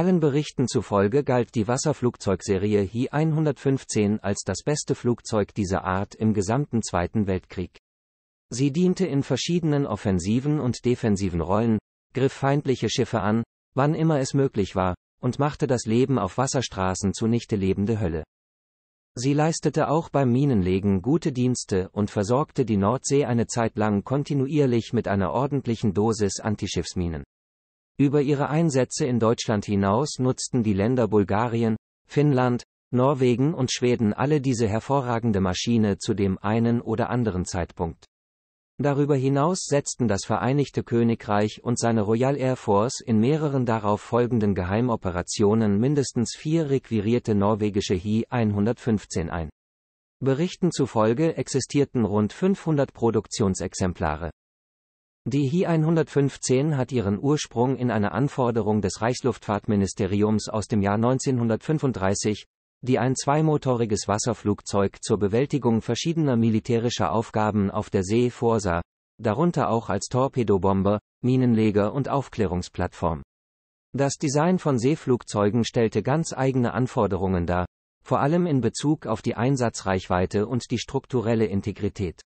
Allen Berichten zufolge galt die Wasserflugzeugserie Hi 115 als das beste Flugzeug dieser Art im gesamten Zweiten Weltkrieg. Sie diente in verschiedenen offensiven und defensiven Rollen, griff feindliche Schiffe an, wann immer es möglich war, und machte das Leben auf Wasserstraßen zunichte lebende Hölle. Sie leistete auch beim Minenlegen gute Dienste und versorgte die Nordsee eine Zeit lang kontinuierlich mit einer ordentlichen Dosis Antischiffsminen. Über ihre Einsätze in Deutschland hinaus nutzten die Länder Bulgarien, Finnland, Norwegen und Schweden alle diese hervorragende Maschine zu dem einen oder anderen Zeitpunkt. Darüber hinaus setzten das Vereinigte Königreich und seine Royal Air Force in mehreren darauf folgenden Geheimoperationen mindestens vier requirierte norwegische Hi-115 ein. Berichten zufolge existierten rund 500 Produktionsexemplare. Die HI-115 hat ihren Ursprung in einer Anforderung des Reichsluftfahrtministeriums aus dem Jahr 1935, die ein zweimotoriges Wasserflugzeug zur Bewältigung verschiedener militärischer Aufgaben auf der See vorsah, darunter auch als Torpedobomber, Minenleger und Aufklärungsplattform. Das Design von Seeflugzeugen stellte ganz eigene Anforderungen dar, vor allem in Bezug auf die Einsatzreichweite und die strukturelle Integrität.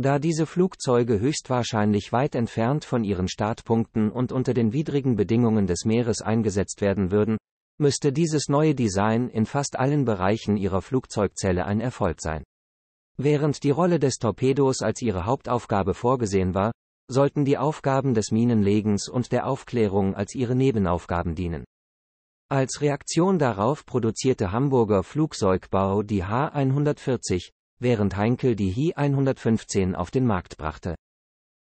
Da diese Flugzeuge höchstwahrscheinlich weit entfernt von ihren Startpunkten und unter den widrigen Bedingungen des Meeres eingesetzt werden würden, müsste dieses neue Design in fast allen Bereichen ihrer Flugzeugzelle ein Erfolg sein. Während die Rolle des Torpedos als ihre Hauptaufgabe vorgesehen war, sollten die Aufgaben des Minenlegens und der Aufklärung als ihre Nebenaufgaben dienen. Als Reaktion darauf produzierte Hamburger Flugzeugbau die H-140, während Heinkel die Hi 115 auf den Markt brachte.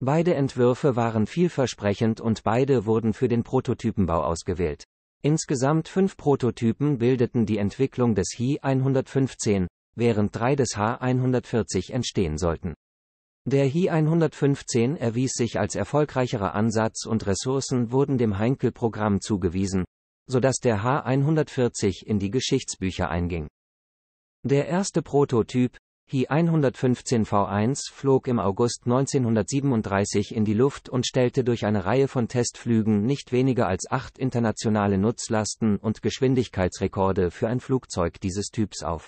Beide Entwürfe waren vielversprechend und beide wurden für den Prototypenbau ausgewählt. Insgesamt fünf Prototypen bildeten die Entwicklung des Hi 115, während drei des H140 entstehen sollten. Der Hi 115 erwies sich als erfolgreicherer Ansatz und Ressourcen wurden dem Heinkel-Programm zugewiesen, sodass der H140 in die Geschichtsbücher einging. Der erste Prototyp, Hi-115V1 flog im August 1937 in die Luft und stellte durch eine Reihe von Testflügen nicht weniger als acht internationale Nutzlasten und Geschwindigkeitsrekorde für ein Flugzeug dieses Typs auf.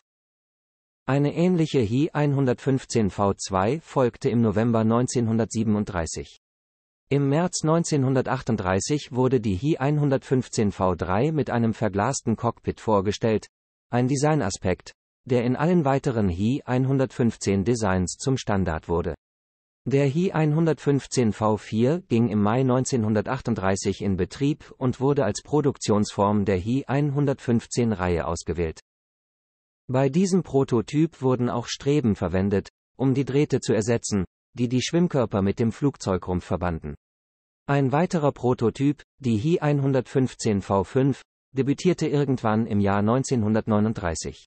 Eine ähnliche Hi-115V2 folgte im November 1937. Im März 1938 wurde die Hi-115V3 mit einem verglasten Cockpit vorgestellt, ein Designaspekt, der in allen weiteren HI 115 Designs zum Standard wurde. Der HI 115 V4 ging im Mai 1938 in Betrieb und wurde als Produktionsform der HI 115 Reihe ausgewählt. Bei diesem Prototyp wurden auch Streben verwendet, um die Drähte zu ersetzen, die die Schwimmkörper mit dem Flugzeugrumpf verbanden. Ein weiterer Prototyp, die HI 115 V5, debütierte irgendwann im Jahr 1939.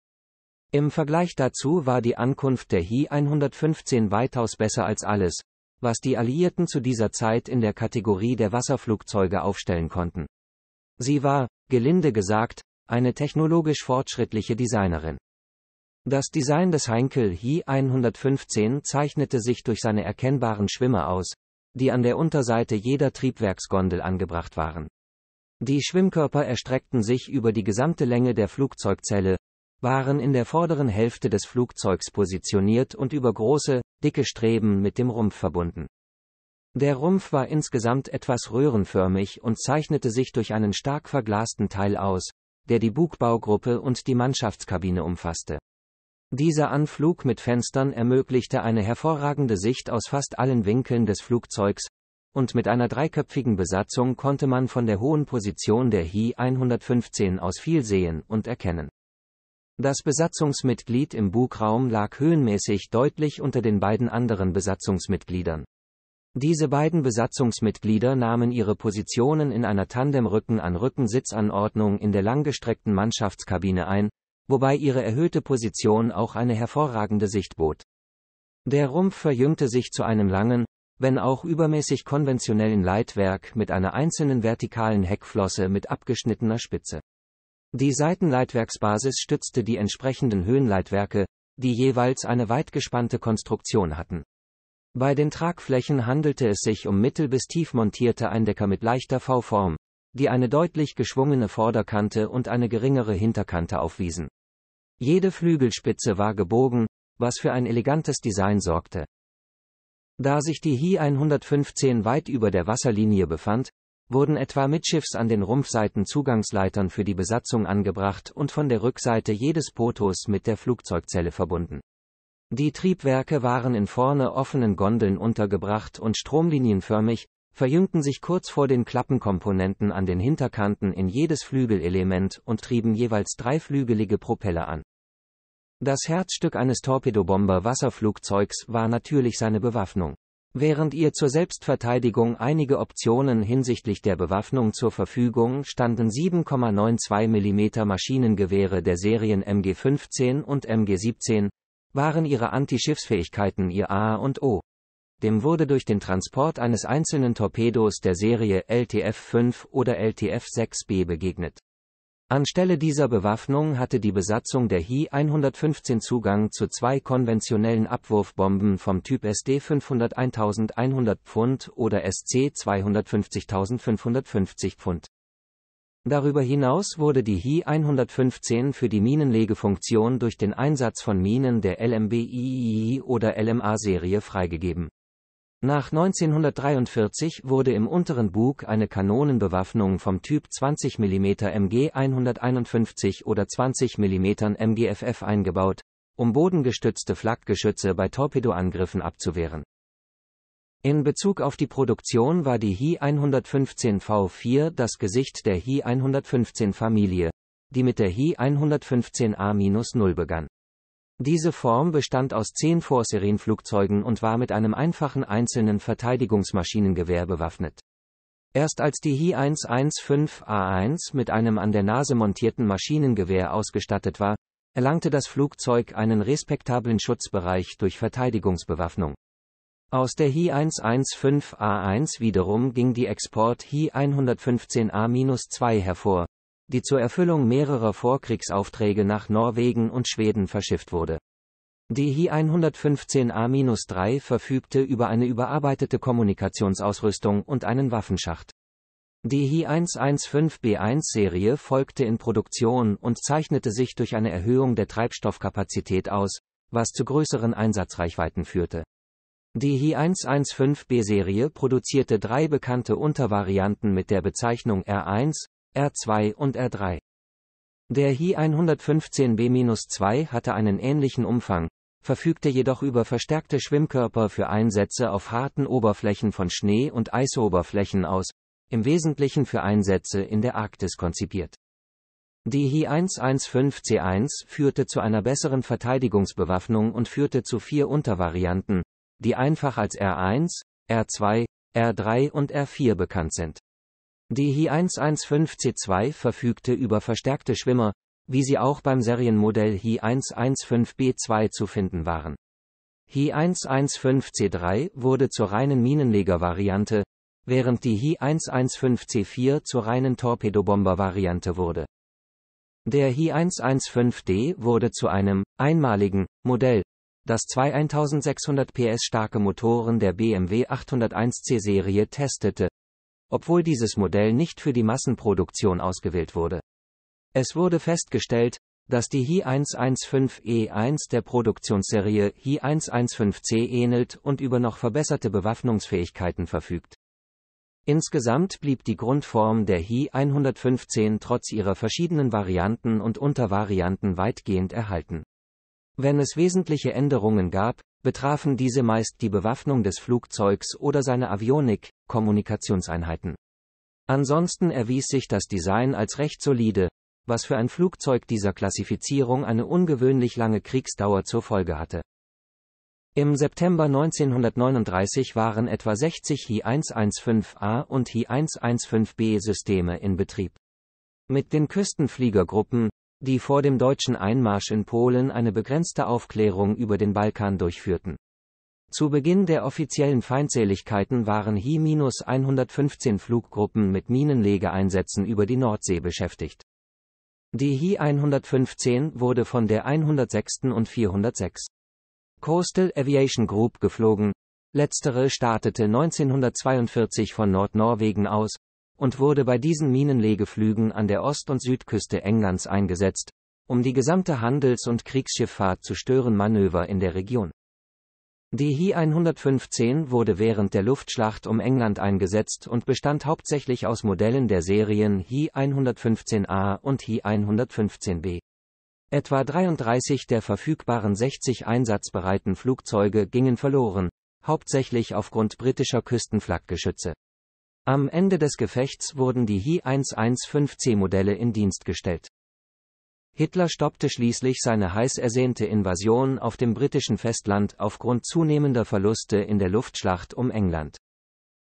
Im Vergleich dazu war die Ankunft der Hi-115 weitaus besser als alles, was die Alliierten zu dieser Zeit in der Kategorie der Wasserflugzeuge aufstellen konnten. Sie war, gelinde gesagt, eine technologisch fortschrittliche Designerin. Das Design des Heinkel Hi-115 zeichnete sich durch seine erkennbaren Schwimmer aus, die an der Unterseite jeder Triebwerksgondel angebracht waren. Die Schwimmkörper erstreckten sich über die gesamte Länge der Flugzeugzelle, waren in der vorderen Hälfte des Flugzeugs positioniert und über große, dicke Streben mit dem Rumpf verbunden. Der Rumpf war insgesamt etwas röhrenförmig und zeichnete sich durch einen stark verglasten Teil aus, der die Bugbaugruppe und die Mannschaftskabine umfasste. Dieser Anflug mit Fenstern ermöglichte eine hervorragende Sicht aus fast allen Winkeln des Flugzeugs, und mit einer dreiköpfigen Besatzung konnte man von der hohen Position der Hi 115 aus viel sehen und erkennen. Das Besatzungsmitglied im Bugraum lag höhenmäßig deutlich unter den beiden anderen Besatzungsmitgliedern. Diese beiden Besatzungsmitglieder nahmen ihre Positionen in einer Tandem-Rücken-an-Rücken-Sitzanordnung in der langgestreckten Mannschaftskabine ein, wobei ihre erhöhte Position auch eine hervorragende Sicht bot. Der Rumpf verjüngte sich zu einem langen, wenn auch übermäßig konventionellen Leitwerk mit einer einzelnen vertikalen Heckflosse mit abgeschnittener Spitze. Die Seitenleitwerksbasis stützte die entsprechenden Höhenleitwerke, die jeweils eine weitgespannte Konstruktion hatten. Bei den Tragflächen handelte es sich um mittel- bis tief montierte Eindecker mit leichter V-Form, die eine deutlich geschwungene Vorderkante und eine geringere Hinterkante aufwiesen. Jede Flügelspitze war gebogen, was für ein elegantes Design sorgte. Da sich die Hi 115 weit über der Wasserlinie befand, wurden etwa mitschiffs an den Rumpfseiten Zugangsleitern für die Besatzung angebracht und von der Rückseite jedes Potos mit der Flugzeugzelle verbunden. Die Triebwerke waren in vorne offenen Gondeln untergebracht und stromlinienförmig, verjüngten sich kurz vor den Klappenkomponenten an den Hinterkanten in jedes Flügelelement und trieben jeweils dreiflügelige Propeller an. Das Herzstück eines Torpedobomber-Wasserflugzeugs war natürlich seine Bewaffnung. Während ihr zur Selbstverteidigung einige Optionen hinsichtlich der Bewaffnung zur Verfügung standen 7,92 mm Maschinengewehre der Serien MG-15 und MG-17, waren ihre Antischiffsfähigkeiten ihr A und O. Dem wurde durch den Transport eines einzelnen Torpedos der Serie LTF-5 oder LTF-6B begegnet. Anstelle dieser Bewaffnung hatte die Besatzung der Hi-115 Zugang zu zwei konventionellen Abwurfbomben vom Typ SD 500 1100 Pfund oder SC 250 250.550 Pfund. Darüber hinaus wurde die Hi-115 für die Minenlegefunktion durch den Einsatz von Minen der LMBII oder LMA-Serie freigegeben. Nach 1943 wurde im unteren Bug eine Kanonenbewaffnung vom Typ 20 mm MG 151 oder 20 mm MGFF eingebaut, um bodengestützte Flakgeschütze bei Torpedoangriffen abzuwehren. In Bezug auf die Produktion war die Hi 115 V4 das Gesicht der Hi 115 Familie, die mit der Hi 115A-0 begann. Diese Form bestand aus zehn Vorserienflugzeugen und war mit einem einfachen einzelnen Verteidigungsmaschinengewehr bewaffnet. Erst als die Hi-115A1 mit einem an der Nase montierten Maschinengewehr ausgestattet war, erlangte das Flugzeug einen respektablen Schutzbereich durch Verteidigungsbewaffnung. Aus der Hi-115A1 wiederum ging die Export Hi-115A-2 hervor, die zur Erfüllung mehrerer Vorkriegsaufträge nach Norwegen und Schweden verschifft wurde. Die HI 115 A-3 verfügte über eine überarbeitete Kommunikationsausrüstung und einen Waffenschacht. Die HI 115B1-Serie folgte in Produktion und zeichnete sich durch eine Erhöhung der Treibstoffkapazität aus, was zu größeren Einsatzreichweiten führte. Die HI 115B-Serie produzierte drei bekannte Untervarianten mit der Bezeichnung R1, R2 und R3. Der Hi 115B-2 hatte einen ähnlichen Umfang, verfügte jedoch über verstärkte Schwimmkörper für Einsätze auf harten Oberflächen von Schnee und Eisoberflächen aus, im Wesentlichen für Einsätze in der Arktis konzipiert. Die Hi 115C1 führte zu einer besseren Verteidigungsbewaffnung und führte zu vier Untervarianten, die einfach als R1, R2, R3 und R4 bekannt sind. Die Hi 115C2 verfügte über verstärkte Schwimmer, wie sie auch beim Serienmodell Hi 115B2 zu finden waren. Hi 115C3 wurde zur reinen Minenleger-Variante, während die Hi 115C4 zur reinen Torpedobomber-Variante wurde. Der Hi 115D wurde zu einem einmaligen Modell, das zwei 1600 PS starke Motoren der BMW 801C-Serie testete, obwohl dieses Modell nicht für die Massenproduktion ausgewählt wurde. Es wurde festgestellt, dass die Hi-115E1 e der Produktionsserie Hi-115C ähnelt und über noch verbesserte Bewaffnungsfähigkeiten verfügt. Insgesamt blieb die Grundform der Hi-115 trotz ihrer verschiedenen Varianten und Untervarianten weitgehend erhalten. Wenn es wesentliche Änderungen gab, betrafen diese meist die Bewaffnung des Flugzeugs oder seine Avionik, Kommunikationseinheiten. Ansonsten erwies sich das Design als recht solide, was für ein Flugzeug dieser Klassifizierung eine ungewöhnlich lange Kriegsdauer zur Folge hatte. Im September 1939 waren etwa 60 Hi-115A und Hi-115B Systeme in Betrieb. Mit den Küstenfliegergruppen die vor dem deutschen Einmarsch in Polen eine begrenzte Aufklärung über den Balkan durchführten. Zu Beginn der offiziellen Feindseligkeiten waren Hi-115 Fluggruppen mit Minenlegeeinsätzen über die Nordsee beschäftigt. Die Hi-115 wurde von der 106. und 406. Coastal Aviation Group geflogen, letztere startete 1942 von Nordnorwegen aus, und wurde bei diesen Minenlegeflügen an der Ost- und Südküste Englands eingesetzt, um die gesamte Handels- und Kriegsschifffahrt zu stören Manöver in der Region. Die Hi-115 wurde während der Luftschlacht um England eingesetzt und bestand hauptsächlich aus Modellen der Serien Hi-115A und Hi-115B. Etwa 33 der verfügbaren 60 einsatzbereiten Flugzeuge gingen verloren, hauptsächlich aufgrund britischer Küstenflakgeschütze. Am Ende des Gefechts wurden die Hi-115C-Modelle in Dienst gestellt. Hitler stoppte schließlich seine heiß ersehnte Invasion auf dem britischen Festland aufgrund zunehmender Verluste in der Luftschlacht um England.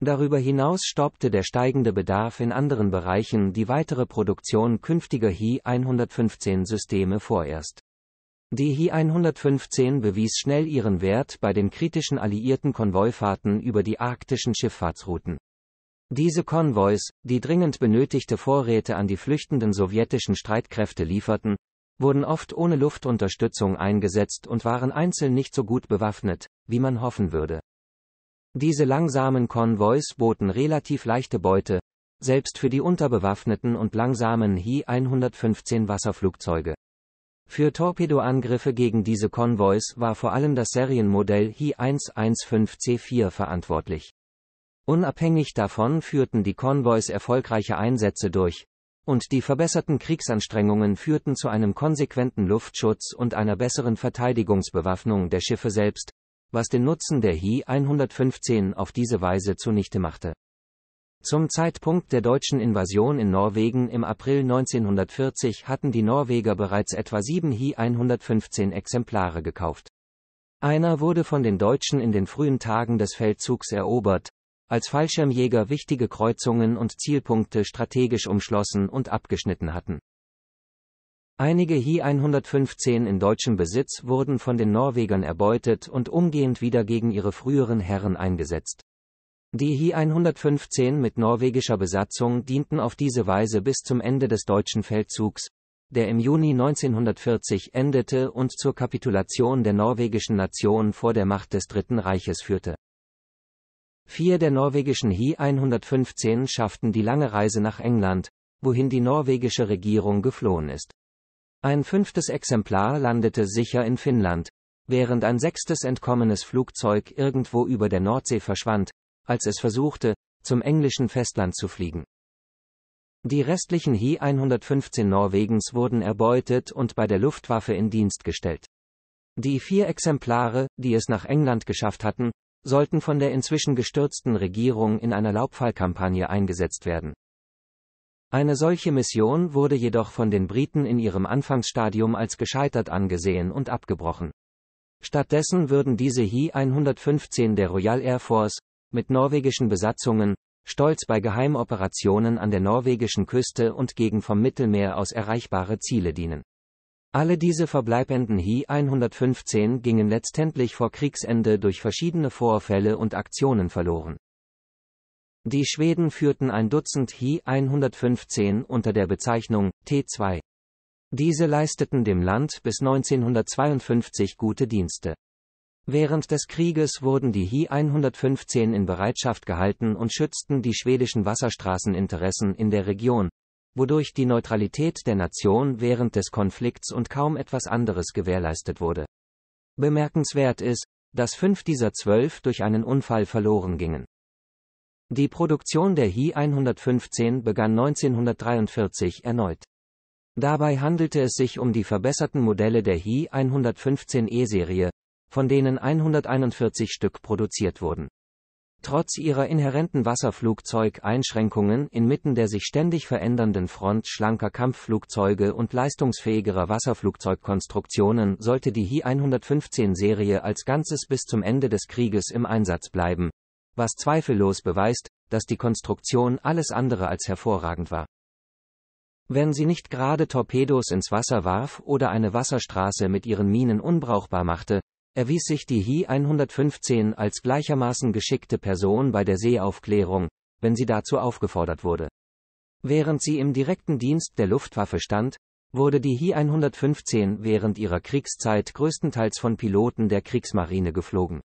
Darüber hinaus stoppte der steigende Bedarf in anderen Bereichen die weitere Produktion künftiger Hi-115-Systeme vorerst. Die Hi-115 bewies schnell ihren Wert bei den kritischen alliierten Konvoifahrten über die arktischen Schifffahrtsrouten. Diese Konvois, die dringend benötigte Vorräte an die flüchtenden sowjetischen Streitkräfte lieferten, wurden oft ohne Luftunterstützung eingesetzt und waren einzeln nicht so gut bewaffnet, wie man hoffen würde. Diese langsamen Konvois boten relativ leichte Beute, selbst für die unterbewaffneten und langsamen Hi-115 Wasserflugzeuge. Für Torpedoangriffe gegen diese Konvois war vor allem das Serienmodell Hi-115C4 verantwortlich. Unabhängig davon führten die Konvois erfolgreiche Einsätze durch. Und die verbesserten Kriegsanstrengungen führten zu einem konsequenten Luftschutz und einer besseren Verteidigungsbewaffnung der Schiffe selbst, was den Nutzen der Hi-115 auf diese Weise zunichte machte. Zum Zeitpunkt der deutschen Invasion in Norwegen im April 1940 hatten die Norweger bereits etwa sieben Hi-115 Exemplare gekauft. Einer wurde von den Deutschen in den frühen Tagen des Feldzugs erobert, als Fallschirmjäger wichtige Kreuzungen und Zielpunkte strategisch umschlossen und abgeschnitten hatten. Einige Hi-115 in deutschem Besitz wurden von den Norwegern erbeutet und umgehend wieder gegen ihre früheren Herren eingesetzt. Die Hi-115 mit norwegischer Besatzung dienten auf diese Weise bis zum Ende des deutschen Feldzugs, der im Juni 1940 endete und zur Kapitulation der norwegischen Nation vor der Macht des Dritten Reiches führte. Vier der norwegischen Hi-115 schafften die lange Reise nach England, wohin die norwegische Regierung geflohen ist. Ein fünftes Exemplar landete sicher in Finnland, während ein sechstes entkommenes Flugzeug irgendwo über der Nordsee verschwand, als es versuchte, zum englischen Festland zu fliegen. Die restlichen Hi-115 Norwegens wurden erbeutet und bei der Luftwaffe in Dienst gestellt. Die vier Exemplare, die es nach England geschafft hatten, sollten von der inzwischen gestürzten Regierung in einer Laubfallkampagne eingesetzt werden. Eine solche Mission wurde jedoch von den Briten in ihrem Anfangsstadium als gescheitert angesehen und abgebrochen. Stattdessen würden diese Hi-115 der Royal Air Force, mit norwegischen Besatzungen, stolz bei Geheimoperationen an der norwegischen Küste und gegen vom Mittelmeer aus erreichbare Ziele dienen. Alle diese verbleibenden Hi-115 gingen letztendlich vor Kriegsende durch verschiedene Vorfälle und Aktionen verloren. Die Schweden führten ein Dutzend Hi-115 unter der Bezeichnung T2. Diese leisteten dem Land bis 1952 gute Dienste. Während des Krieges wurden die Hi-115 in Bereitschaft gehalten und schützten die schwedischen Wasserstraßeninteressen in der Region, wodurch die Neutralität der Nation während des Konflikts und kaum etwas anderes gewährleistet wurde. Bemerkenswert ist, dass fünf dieser zwölf durch einen Unfall verloren gingen. Die Produktion der Hi-115 begann 1943 erneut. Dabei handelte es sich um die verbesserten Modelle der Hi-115E-Serie, von denen 141 Stück produziert wurden. Trotz ihrer inhärenten Wasserflugzeugeinschränkungen inmitten der sich ständig verändernden Front schlanker Kampfflugzeuge und leistungsfähigerer Wasserflugzeugkonstruktionen sollte die Hi-115-Serie als Ganzes bis zum Ende des Krieges im Einsatz bleiben, was zweifellos beweist, dass die Konstruktion alles andere als hervorragend war. Wenn sie nicht gerade Torpedos ins Wasser warf oder eine Wasserstraße mit ihren Minen unbrauchbar machte, erwies sich die Hi 115 als gleichermaßen geschickte Person bei der Seeaufklärung, wenn sie dazu aufgefordert wurde. Während sie im direkten Dienst der Luftwaffe stand, wurde die Hi 115 während ihrer Kriegszeit größtenteils von Piloten der Kriegsmarine geflogen.